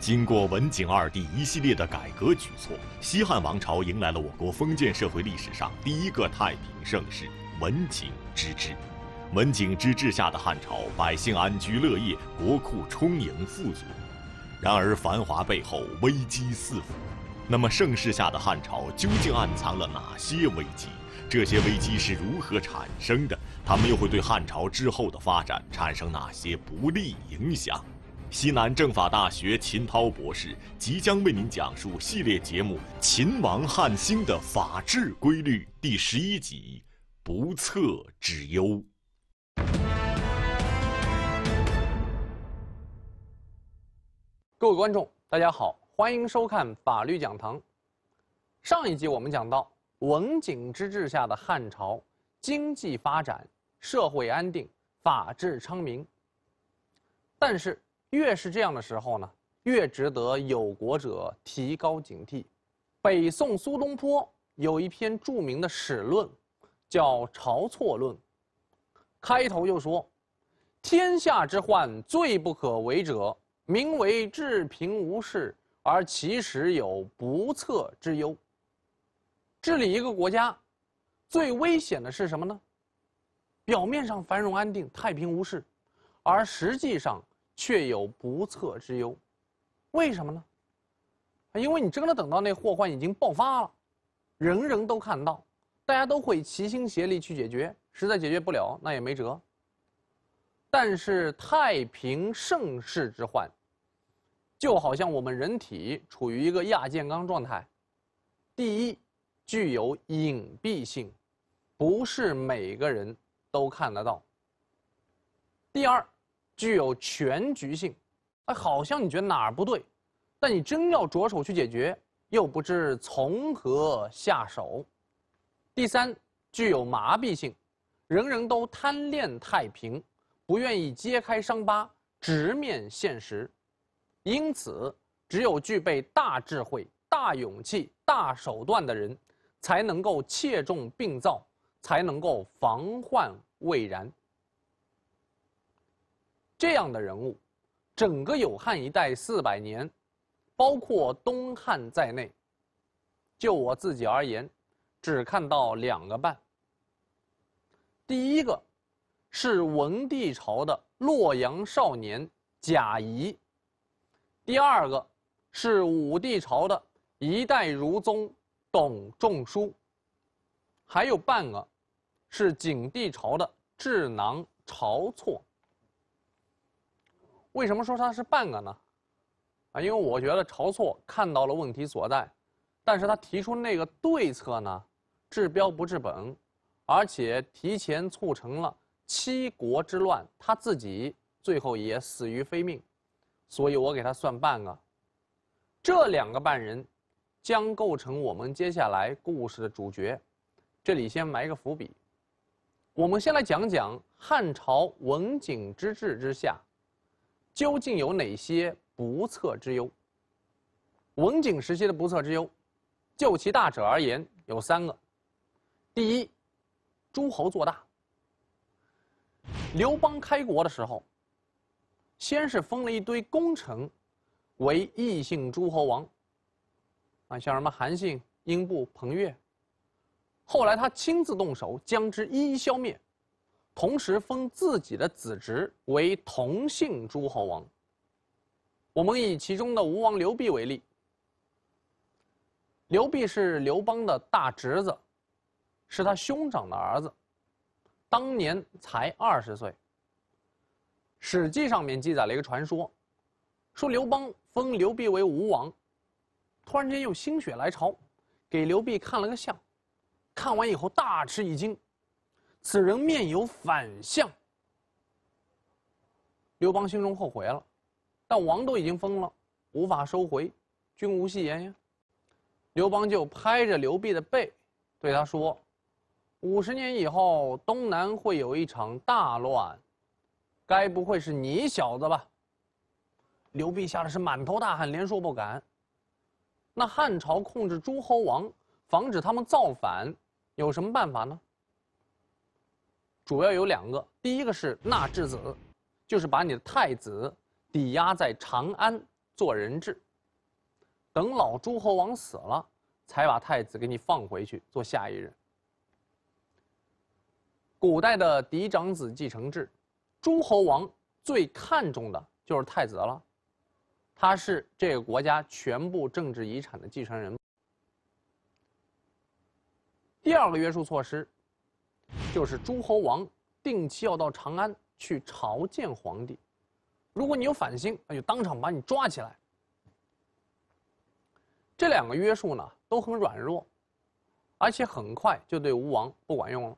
经过文景二帝一系列的改革举措，西汉王朝迎来了我国封建社会历史上第一个太平盛世——文景之治。文景之治下的汉朝，百姓安居乐业，国库充盈富足。然而，繁华背后危机四伏。那么，盛世下的汉朝究竟暗藏了哪些危机？这些危机是如何产生的？他们又会对汉朝之后的发展产生哪些不利影响？西南政法大学秦涛博士即将为您讲述系列节目《秦王汉兴的法治规律》第十一集《不测之忧》。各位观众，大家好，欢迎收看《法律讲堂》。上一集我们讲到文景之治下的汉朝，经济发展，社会安定，法治昌明。但是，越是这样的时候呢，越值得有国者提高警惕。北宋苏东坡有一篇著名的史论，叫《晁错论》，开头就说：“天下之患，最不可为者，名为治平无事，而其实有不测之忧。”治理一个国家，最危险的是什么呢？表面上繁荣安定、太平无事，而实际上。却有不测之忧，为什么呢？因为你真的等到那祸患已经爆发了，人人都看到，大家都会齐心协力去解决，实在解决不了那也没辙。但是太平盛世之患，就好像我们人体处于一个亚健康状态，第一，具有隐蔽性，不是每个人都看得到。第二。具有全局性，哎，好像你觉得哪儿不对，但你真要着手去解决，又不知从何下手。第三，具有麻痹性，人人都贪恋太平，不愿意揭开伤疤，直面现实。因此，只有具备大智慧、大勇气、大手段的人，才能够切中病灶，才能够防患未然。这样的人物，整个有汉一代四百年，包括东汉在内，就我自己而言，只看到两个半。第一个是文帝朝的洛阳少年贾谊，第二个是武帝朝的一代儒宗董仲舒，还有半个是景帝朝的智囊晁错。为什么说他是半个呢？啊，因为我觉得晁错看到了问题所在，但是他提出那个对策呢，治标不治本，而且提前促成了七国之乱，他自己最后也死于非命，所以我给他算半个。这两个半人，将构成我们接下来故事的主角。这里先埋个伏笔，我们先来讲讲汉朝文景之治之下。究竟有哪些不测之忧？文景时期的不测之忧，就其大者而言，有三个。第一，诸侯做大。刘邦开国的时候，先是封了一堆功臣为异姓诸侯王。啊，像什么韩信、英布、彭越，后来他亲自动手将之一一消灭。同时封自己的子侄为同姓诸侯王。我们以其中的吴王刘濞为例。刘濞是刘邦的大侄子，是他兄长的儿子，当年才二十岁。《史记》上面记载了一个传说，说刘邦封刘濞为吴王，突然间又心血来潮，给刘濞看了个相，看完以后大吃一惊。此人面有反相，刘邦心中后悔了，但王都已经封了，无法收回，君无戏言呀。刘邦就拍着刘辟的背，对他说：“五十年以后，东南会有一场大乱，该不会是你小子吧？”刘辟吓得是满头大汗，连说不敢。那汉朝控制诸侯王，防止他们造反，有什么办法呢？主要有两个，第一个是纳质子，就是把你的太子抵押在长安做人质，等老诸侯王死了，才把太子给你放回去做下一任。古代的嫡长子继承制，诸侯王最看重的就是太子了，他是这个国家全部政治遗产的继承人。第二个约束措施。就是诸侯王定期要到长安去朝见皇帝，如果你有反心，那就当场把你抓起来。这两个约束呢都很软弱，而且很快就对吴王不管用了。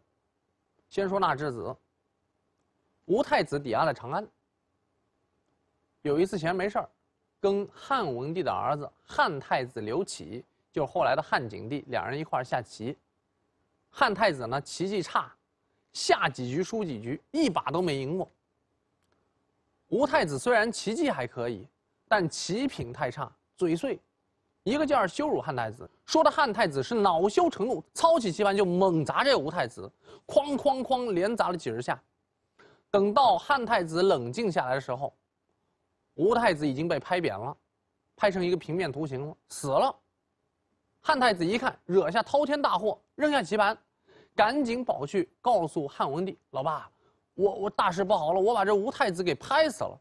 先说那之子，吴太子抵押了长安。有一次闲没事儿，跟汉文帝的儿子汉太子刘启，就是后来的汉景帝，两人一块下棋。汉太子呢，棋技差，下几局输几局，一把都没赢过。吴太子虽然棋技还可以，但棋品太差，嘴碎，一个劲儿羞辱汉太子，说的汉太子是恼羞成怒，操起棋盘就猛砸这吴太子，哐哐哐连砸了几十下。等到汉太子冷静下来的时候，吴太子已经被拍扁了，拍成一个平面图形了，死了。汉太子一看，惹下滔天大祸，扔下棋盘，赶紧跑去告诉汉文帝：“老爸，我我大事不好了，我把这吴太子给拍死了。”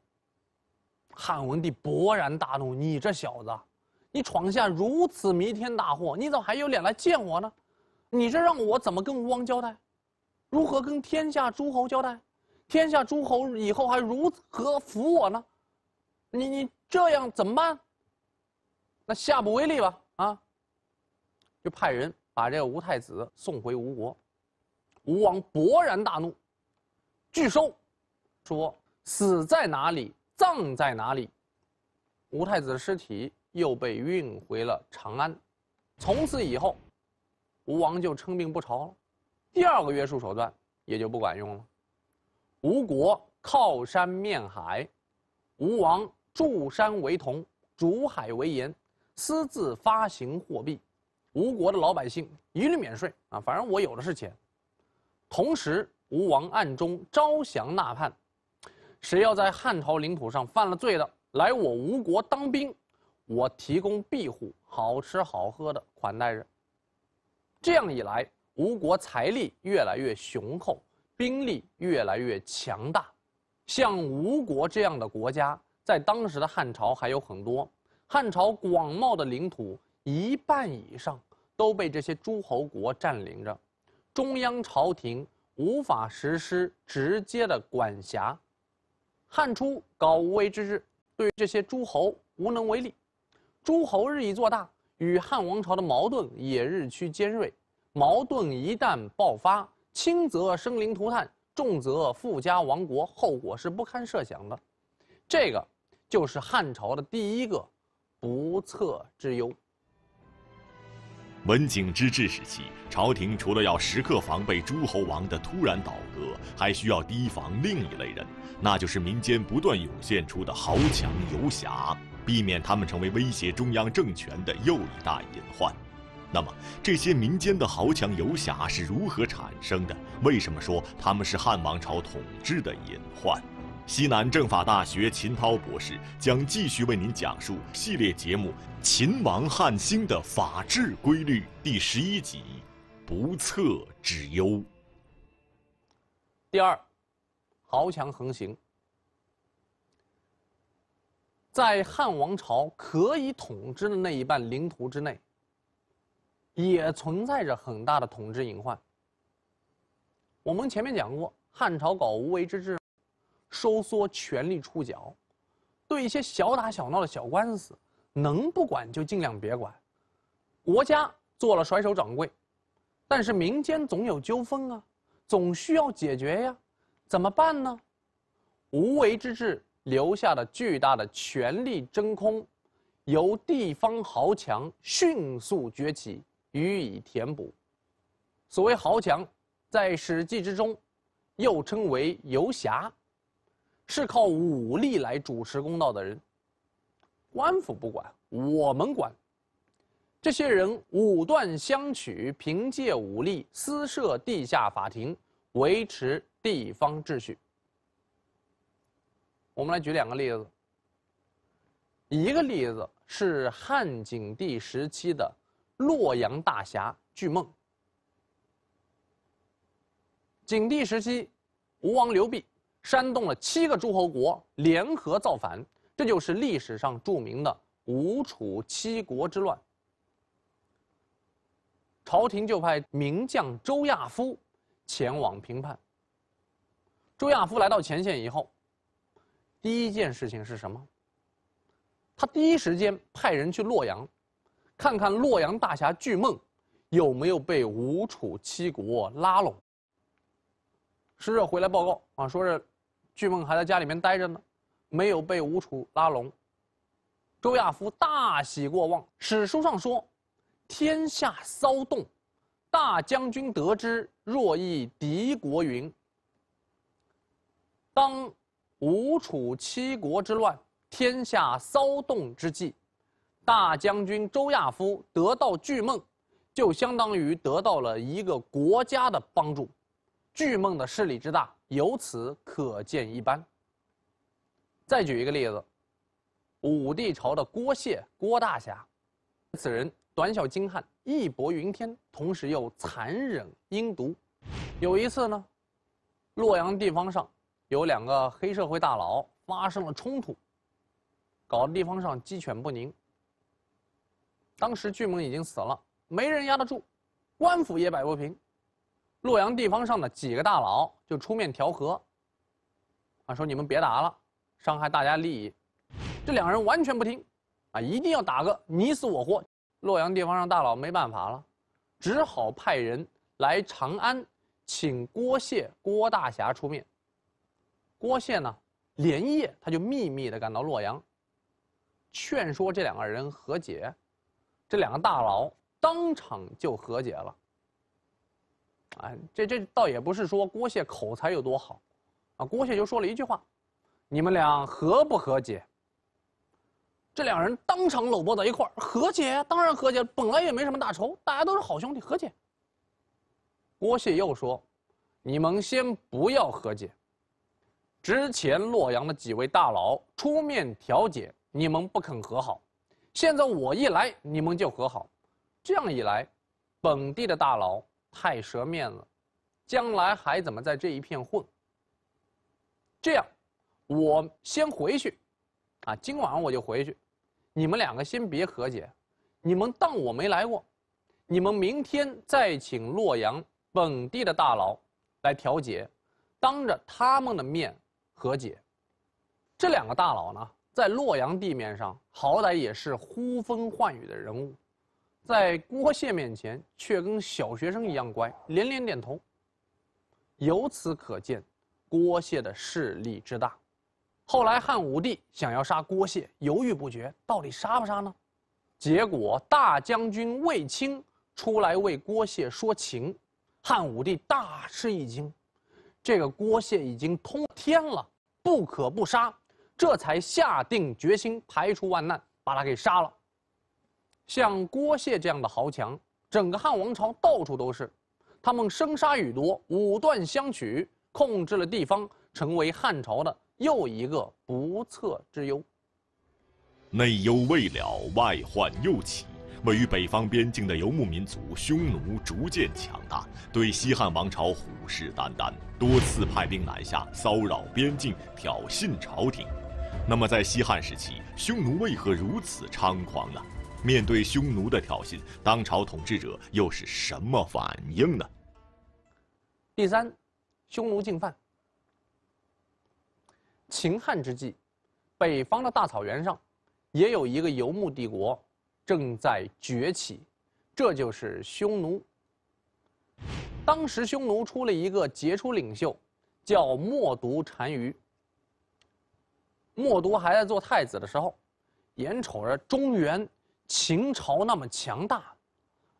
汉文帝勃然大怒：“你这小子，你闯下如此弥天大祸，你怎么还有脸来见我呢？你这让我怎么跟吴王交代？如何跟天下诸侯交代？天下诸侯以后还如何服我呢？你你这样怎么办？那下不为例吧。”就派人把这个吴太子送回吴国，吴王勃然大怒，拒收，说死在哪里葬在哪里，吴太子的尸体又被运回了长安，从此以后，吴王就称病不朝了，第二个约束手段也就不管用了，吴国靠山面海，吴王筑山为铜，筑海为盐，私自发行货币。吴国的老百姓一律免税啊，反正我有的是钱。同时，吴王暗中招降纳叛，谁要在汉朝领土上犯了罪的，来我吴国当兵，我提供庇护，好吃好喝的款待着。这样一来，吴国财力越来越雄厚，兵力越来越强大。像吴国这样的国家，在当时的汉朝还有很多。汉朝广袤的领土，一半以上。都被这些诸侯国占领着，中央朝廷无法实施直接的管辖。汉初搞无为之治，对这些诸侯无能为力，诸侯日益做大，与汉王朝的矛盾也日趋尖锐。矛盾一旦爆发，轻则生灵涂炭，重则富家亡国，后果是不堪设想的。这个就是汉朝的第一个不测之忧。文景之治时期，朝廷除了要时刻防备诸侯王的突然倒戈，还需要提防另一类人，那就是民间不断涌现出的豪强游侠，避免他们成为威胁中央政权的又一大隐患。那么，这些民间的豪强游侠是如何产生的？为什么说他们是汉王朝统治的隐患？西南政法大学秦涛博士将继续为您讲述系列节目《秦王汉兴的法治规律》第十一集《不测之忧》。第二，豪强横行，在汉王朝可以统治的那一半领土之内，也存在着很大的统治隐患。我们前面讲过，汉朝搞无为之治。收缩权力触角，对一些小打小闹的小官司，能不管就尽量别管。国家做了甩手掌柜，但是民间总有纠纷啊，总需要解决呀，怎么办呢？无为之治留下的巨大的权力真空，由地方豪强迅速崛起予以填补。所谓豪强，在《史记》之中，又称为游侠。是靠武力来主持公道的人，官府不管，我们管。这些人武断相取，凭借武力私设地下法庭，维持地方秩序。我们来举两个例子。一个例子是汉景帝时期的洛阳大侠巨梦。景帝时期，吴王刘濞。煽动了七个诸侯国联合造反，这就是历史上著名的吴楚七国之乱。朝廷就派名将周亚夫前往平叛。周亚夫来到前线以后，第一件事情是什么？他第一时间派人去洛阳，看看洛阳大侠巨梦有没有被吴楚七国拉拢。使者回来报告啊，说是，巨梦还在家里面待着呢，没有被吴楚拉拢。周亚夫大喜过望。史书上说，天下骚动，大将军得知，若益敌国云。当吴楚七国之乱、天下骚动之际，大将军周亚夫得到巨梦，就相当于得到了一个国家的帮助。巨梦的势力之大，由此可见一斑。再举一个例子，武帝朝的郭谢郭大侠，此人短小精悍，义薄云天，同时又残忍阴毒。有一次呢，洛阳地方上有两个黑社会大佬发生了冲突，搞得地方上鸡犬不宁。当时巨梦已经死了，没人压得住，官府也摆不平。洛阳地方上的几个大佬就出面调和，啊，说你们别打了，伤害大家利益。这两人完全不听，啊，一定要打个你死我活。洛阳地方上大佬没办法了，只好派人来长安，请郭谢郭大侠出面。郭谢呢，连夜他就秘密的赶到洛阳，劝说这两个人和解。这两个大佬当场就和解了。哎，这这倒也不是说郭谢口才有多好，啊，郭谢就说了一句话：“你们俩和不和解？”这两人当场搂抱在一块儿，和解，当然和解，本来也没什么大仇，大家都是好兄弟，和解。郭谢又说：“你们先不要和解，之前洛阳的几位大佬出面调解，你们不肯和好，现在我一来，你们就和好，这样一来，本地的大佬。”太折面子，将来还怎么在这一片混？这样，我先回去，啊，今晚我就回去，你们两个先别和解，你们当我没来过，你们明天再请洛阳本地的大佬来调解，当着他们的面和解。这两个大佬呢，在洛阳地面上好歹也是呼风唤雨的人物。在郭谢面前，却跟小学生一样乖，连连点头。由此可见，郭谢的势力之大。后来汉武帝想要杀郭谢，犹豫不决，到底杀不杀呢？结果大将军卫青出来为郭谢说情，汉武帝大吃一惊，这个郭谢已经通天了，不可不杀，这才下定决心排除万难把他给杀了。像郭谢这样的豪强，整个汉王朝到处都是，他们生杀予夺，武断相取，控制了地方，成为汉朝的又一个不测之忧。内忧未了，外患又起。位于北方边境的游牧民族匈奴逐渐强大，对西汉王朝虎视眈眈，多次派兵南下骚扰边境，挑衅朝廷。那么，在西汉时期，匈奴为何如此猖狂呢？面对匈奴的挑衅，当朝统治者又是什么反应呢？第三，匈奴进犯。秦汉之际，北方的大草原上，也有一个游牧帝国正在崛起，这就是匈奴。当时匈奴出了一个杰出领袖，叫冒顿单于。默读还在做太子的时候，眼瞅着中原。秦朝那么强大，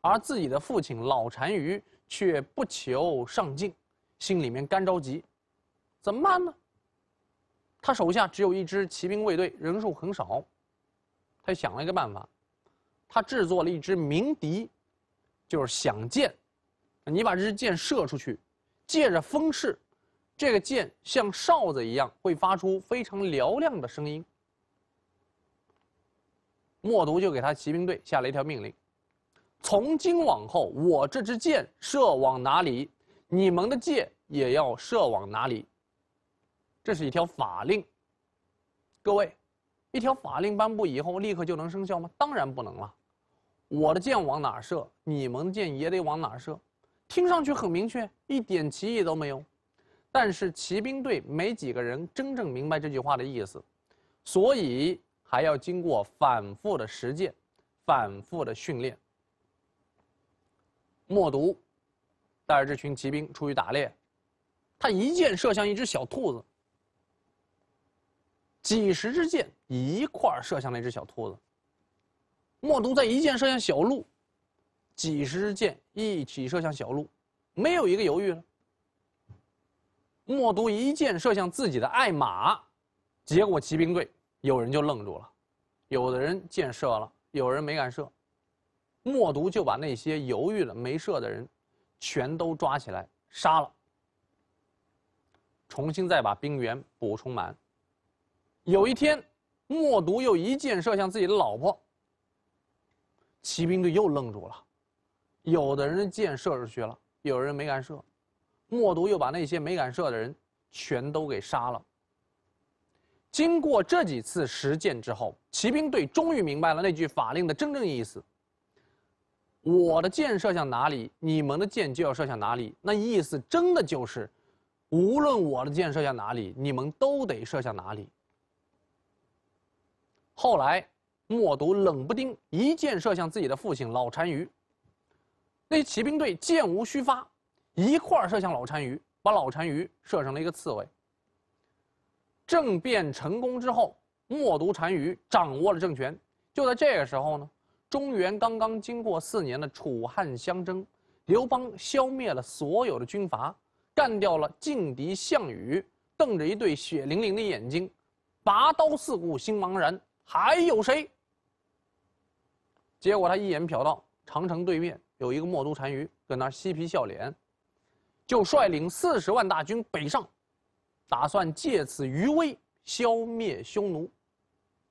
而自己的父亲老单于却不求上进，心里面干着急，怎么办呢？他手下只有一支骑兵卫队，人数很少，他想了一个办法，他制作了一支鸣笛，就是响箭，你把这支箭射出去，借着风势，这个箭像哨子一样会发出非常嘹亮的声音。默读就给他骑兵队下了一条命令：从今往后，我这支箭射往哪里，你们的箭也要射往哪里。这是一条法令。各位，一条法令颁布以后，立刻就能生效吗？当然不能了。我的箭往哪射，你们的箭也得往哪射。听上去很明确，一点歧义都没有。但是骑兵队没几个人真正明白这句话的意思，所以。还要经过反复的实践，反复的训练。默读带着这群骑兵出去打猎，他一箭射向一只小兔子。几十支箭一块射向那只小兔子。默读再一箭射向小鹿，几十支箭一起射向小鹿，没有一个犹豫了。默读一箭射向自己的爱马，结果骑兵队。有人就愣住了，有的人箭射了，有人没敢射。默读就把那些犹豫了没射的人，全都抓起来杀了。重新再把兵员补充满。有一天，默读又一箭射向自己的老婆。骑兵队又愣住了，有的人的箭射出去了，有人没敢射。默读又把那些没敢射的人全都给杀了。经过这几次实践之后，骑兵队终于明白了那句法令的真正意思。我的箭射向哪里，你们的箭就要射向哪里。那意思真的就是，无论我的箭射向哪里，你们都得射向哪里。后来，默读冷不丁一箭射向自己的父亲老单于，那骑兵队箭无虚发，一块射向老单于，把老单于射成了一个刺猬。政变成功之后，默读单于掌握了政权。就在这个时候呢，中原刚刚经过四年的楚汉相争，刘邦消灭了所有的军阀，干掉了劲敌项羽，瞪着一对血淋淋的眼睛，拔刀四顾心茫然，还有谁？结果他一眼瞟到长城对面有一个默读单于，搁那嬉皮笑脸，就率领四十万大军北上。打算借此余威消灭匈奴，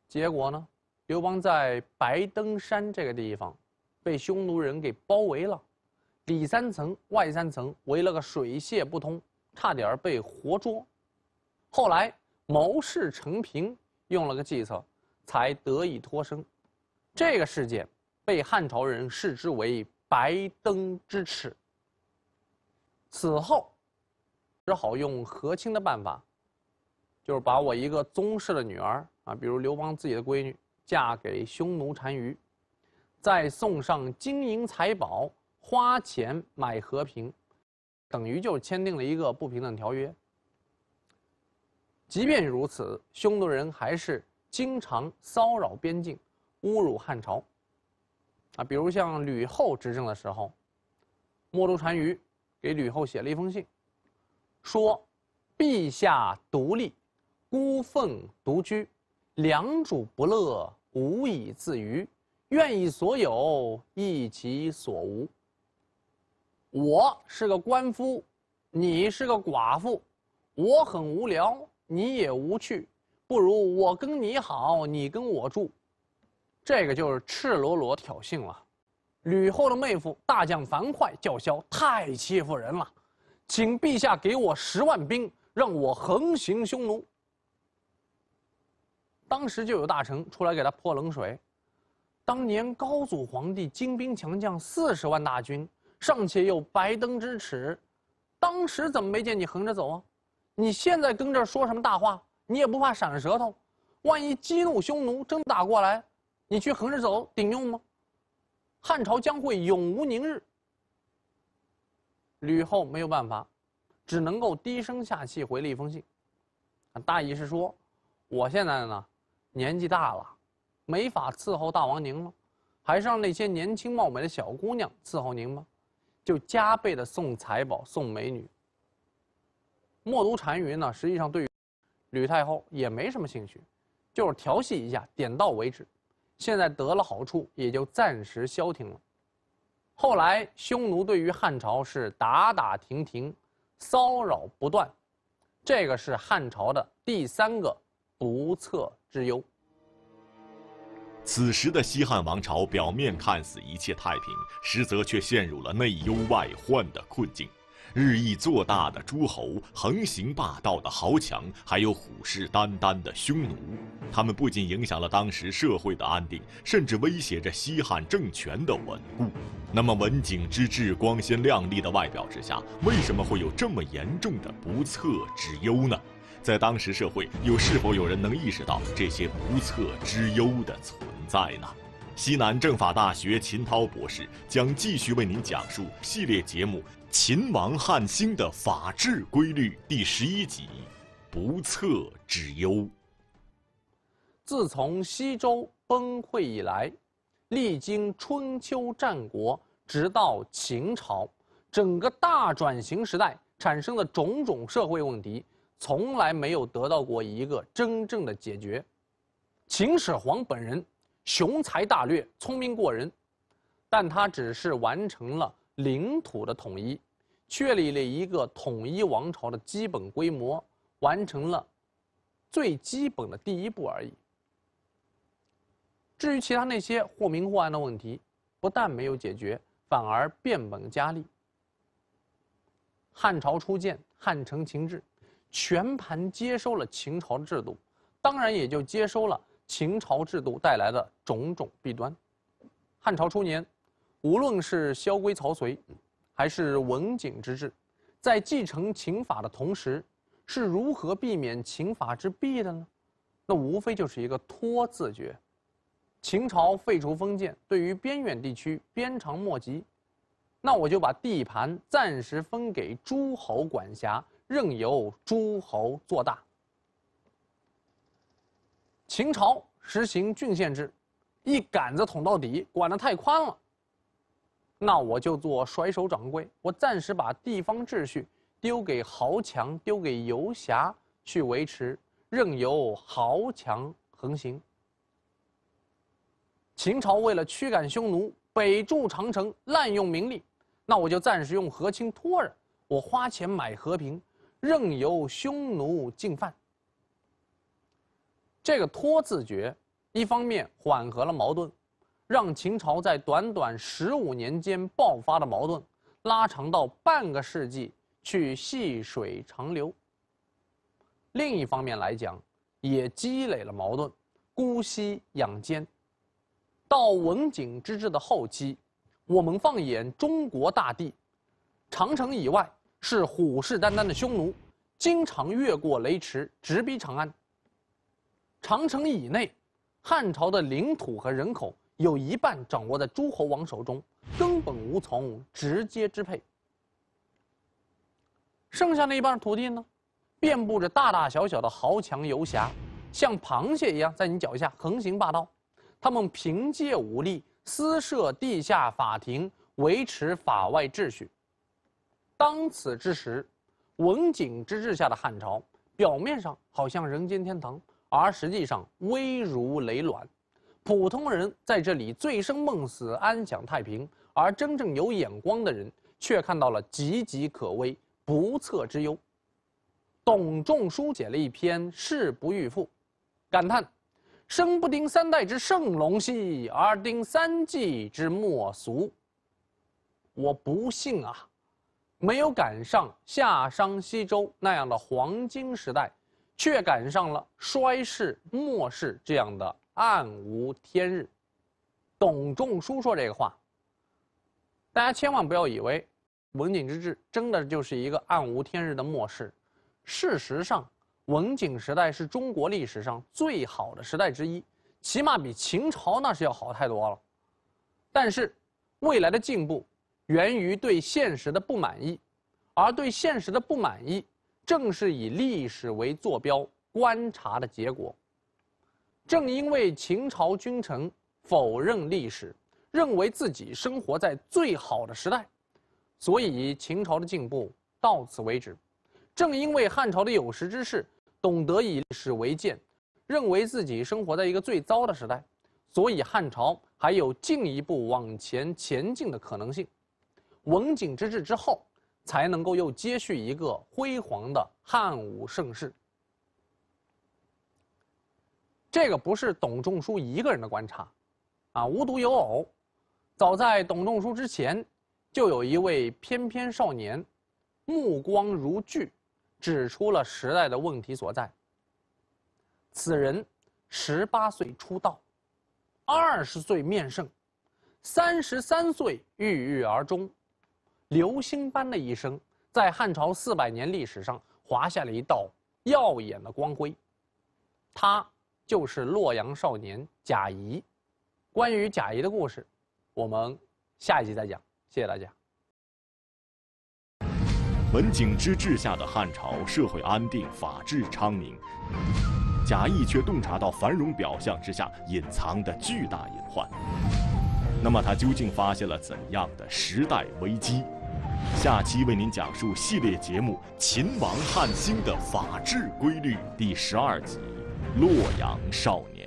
结果呢？刘邦在白登山这个地方被匈奴人给包围了，里三层外三层围了个水泄不通，差点被活捉。后来谋士陈平用了个计策，才得以脱身。这个事件被汉朝人视之为白登之耻。此后。只好用和亲的办法，就是把我一个宗室的女儿啊，比如刘邦自己的闺女，嫁给匈奴单于，再送上金银财宝，花钱买和平，等于就签订了一个不平等条约。即便如此，匈奴人还是经常骚扰边境，侮辱汉朝，啊，比如像吕后执政的时候，莫都单于给吕后写了一封信。说：“陛下独立，孤凤独居，良主不乐，无以自娱。愿以所有亦其所无。”我是个官夫，你是个寡妇，我很无聊，你也无趣，不如我跟你好，你跟我住。这个就是赤裸裸挑衅了。吕后的妹夫大将樊哙叫嚣：“太欺负人了。”请陛下给我十万兵，让我横行匈奴。当时就有大臣出来给他泼冷水：“当年高祖皇帝精兵强将四十万大军，尚且有白登之耻，当时怎么没见你横着走啊？你现在跟这儿说什么大话？你也不怕闪舌头？万一激怒匈奴，真打过来，你去横着走顶用吗？汉朝将会永无宁日。”吕后没有办法，只能够低声下气回了一封信，大意是说，我现在呢，年纪大了，没法伺候大王您了，还是让那些年轻貌美的小姑娘伺候您吧，就加倍的送财宝送美女。默读单于呢，实际上对吕太后也没什么兴趣，就是调戏一下，点到为止，现在得了好处，也就暂时消停了。后来，匈奴对于汉朝是打打停停，骚扰不断，这个是汉朝的第三个不测之忧。此时的西汉王朝表面看似一切太平，实则却陷入了内忧外患的困境。日益做大的诸侯、横行霸道的豪强，还有虎视眈眈的匈奴，他们不仅影响了当时社会的安定，甚至威胁着西汉政权的稳固。那么，文景之治光鲜亮丽的外表之下，为什么会有这么严重的不测之忧呢？在当时社会，又是否有人能意识到这些不测之忧的存在呢？西南政法大学秦涛博士将继续为您讲述系列节目。秦王汉兴的法治规律第十一集，不测之忧。自从西周崩溃以来，历经春秋战国，直到秦朝，整个大转型时代产生的种种社会问题，从来没有得到过一个真正的解决。秦始皇本人雄才大略，聪明过人，但他只是完成了。领土的统一，确立了一个统一王朝的基本规模，完成了最基本的第一步而已。至于其他那些或明或暗的问题，不但没有解决，反而变本加厉。汉朝初建，汉承秦制，全盘接收了秦朝的制度，当然也就接收了秦朝制度带来的种种弊端。汉朝初年。无论是萧规曹随，还是文景之治，在继承秦法的同时，是如何避免秦法之弊的呢？那无非就是一个“托”字诀。秦朝废除封建，对于边远地区鞭长莫及，那我就把地盘暂时分给诸侯管辖，任由诸侯做大。秦朝实行郡县制，一杆子捅到底，管得太宽了。那我就做甩手掌柜，我暂时把地方秩序丢给豪强、丢给游侠去维持，任由豪强横行。秦朝为了驱赶匈奴，北筑长城，滥用民力，那我就暂时用和亲拖着，我花钱买和平，任由匈奴进犯。这个拖字诀，一方面缓和了矛盾。让秦朝在短短十五年间爆发的矛盾，拉长到半个世纪去细水长流。另一方面来讲，也积累了矛盾，姑息养奸。到文景之治的后期，我们放眼中国大地，长城以外是虎视眈眈的匈奴，经常越过雷池直逼长安。长城以内，汉朝的领土和人口。有一半掌握在诸侯王手中，根本无从直接支配。剩下那一半土地呢，遍布着大大小小的豪强游侠，像螃蟹一样在你脚下横行霸道。他们凭借武力，私设地下法庭，维持法外秩序。当此之时，文景之治下的汉朝，表面上好像人间天堂，而实际上危如累卵。普通人在这里醉生梦死，安享太平；而真正有眼光的人，却看到了岌岌可危、不测之忧。董仲舒写了一篇《誓不欲赋》，感叹：“生不丁三代之盛隆兮，而丁三季之末俗。”我不幸啊，没有赶上夏商西周那样的黄金时代，却赶上了衰世末世这样的。暗无天日，董仲舒说这个话。大家千万不要以为文景之治真的就是一个暗无天日的末世。事实上，文景时代是中国历史上最好的时代之一，起码比秦朝那是要好太多了。但是，未来的进步，源于对现实的不满意，而对现实的不满意，正是以历史为坐标观察的结果。正因为秦朝君臣否认历史，认为自己生活在最好的时代，所以秦朝的进步到此为止。正因为汉朝的有识之士懂得以史为鉴，认为自己生活在一个最糟的时代，所以汉朝还有进一步往前前进的可能性。文景之治之后，才能够又接续一个辉煌的汉武盛世。这个不是董仲舒一个人的观察，啊，无独有偶，早在董仲舒之前，就有一位翩翩少年，目光如炬，指出了时代的问题所在。此人，十八岁出道，二十岁面圣，三十三岁郁郁而终，流星般的一生，在汉朝四百年历史上划下了一道耀眼的光辉，他。就是洛阳少年贾谊。关于贾谊的故事，我们下一集再讲。谢谢大家。文景之治下的汉朝社会安定，法治昌明，贾谊却洞察到繁荣表象之下隐藏的巨大隐患。那么他究竟发现了怎样的时代危机？下期为您讲述系列节目《秦王汉兴的法治规律》第十二集。洛阳少年。